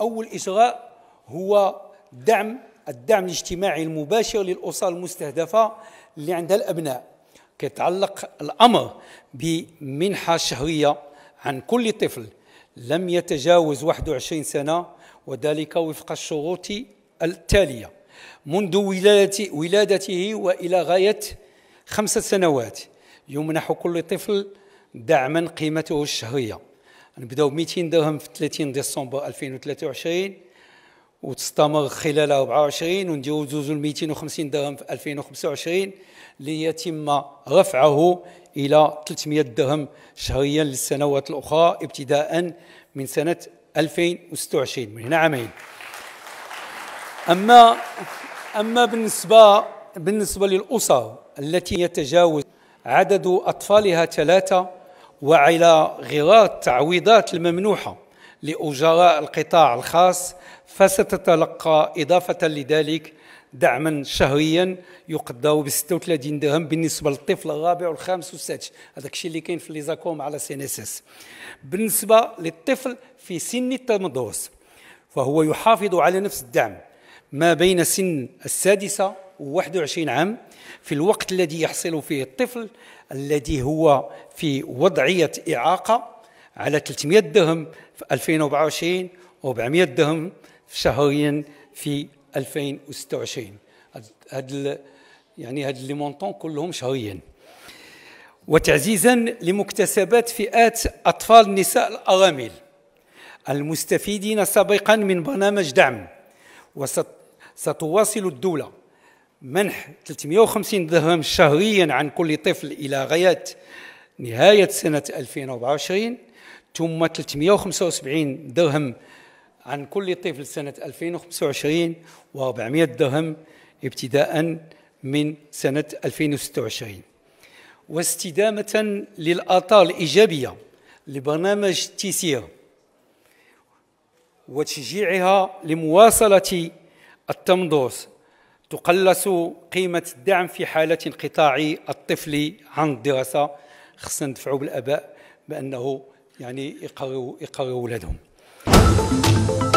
أول إصغاء هو دعم الدعم الاجتماعي المباشر للأسر المستهدفة اللي عندها الأبناء كيتعلق الأمر بمنحة شهرية عن كل طفل لم يتجاوز 21 سنة وذلك وفق الشروط التالية منذ ولادته وإلى غاية خمسة سنوات يمنح كل طفل دعما قيمته الشهريه نبداو ب 200 درهم في 30 ديسمبر 2023 وتستمر خلال 24 وندوزو 250 درهم في 2025 ليتم رفعه الى 300 درهم شهريا للسنوات الاخرى ابتداء من سنه 2026 من هنا عامين اما اما بالنسبه بالنسبه للاسر التي يتجاوز عدد اطفالها ثلاثه وعلى غرار التعويضات الممنوحة لأجراء القطاع الخاص فستتلقى إضافة لذلك دعما شهريا يقدر ب 36 درهم بالنسبه للطفل الرابع والخامس والسادس هذاك الشيء اللي كاين في ليزاكوم على سي ان بالنسبه للطفل في سن التمدرس فهو يحافظ على نفس الدعم ما بين سن السادسه و21 عام في الوقت الذي يحصل فيه الطفل الذي هو في وضعية إعاقة على 300 درهم في 2024 و400 درهم شهريا في 2026 هاد يعني هاد لي مونطون كلهم شهريا وتعزيزا لمكتسبات فئات أطفال النساء الأرامل المستفيدين سابقا من برنامج دعم وستواصل الدولة منح 350 درهم شهريا عن كل طفل إلى غاية نهاية سنة 2024 ثم 375 درهم عن كل طفل سنة 2025 و400 درهم ابتداء من سنة 2026 واستدامة للآثار الإيجابية لبرنامج تيسير وتشجيعها لمواصلة التمدرس تقلص قيمة الدعم في حالة انقطاع الطفل عن الدراسة خصنا ندفعوا بالآباء بأنه يعني يقرروا يقروا ولادهم